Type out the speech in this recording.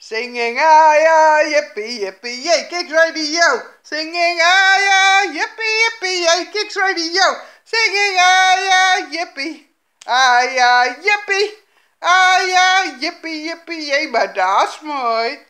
Singing ah yeah yippee yippee yay kicks radio. Singing ah yeah yippee yippee yay kicks radio. Singing ah yeah yippee ah yeah yippee ah yeah yippee yippee yay but that's right.